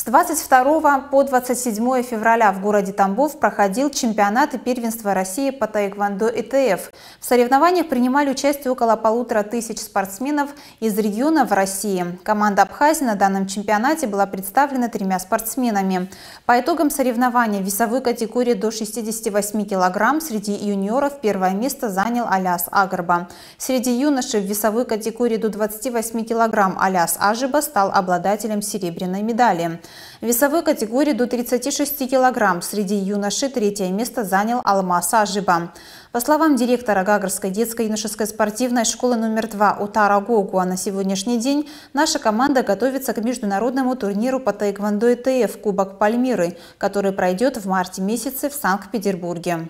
С 22 по 27 февраля в городе Тамбов проходил чемпионат и первенство России по таэквондо ИТФ. В соревнованиях принимали участие около полутора тысяч спортсменов из регионов России. Команда Абхазии на данном чемпионате была представлена тремя спортсменами. По итогам соревнований в весовой категории до 68 килограмм среди юниоров первое место занял Аляс Агрба. Среди юношей в весовой категории до 28 килограмм Аляс Ажиба стал обладателем серебряной медали. Весовой категории до 36 килограмм среди юношей третье место занял Алмаз Ажиба. По словам директора Гагарской детской юношеской спортивной школы номер 2 Утара Гогуа, на сегодняшний день наша команда готовится к международному турниру по тайквандо ТФ «Кубок Пальмиры», который пройдет в марте месяце в Санкт-Петербурге.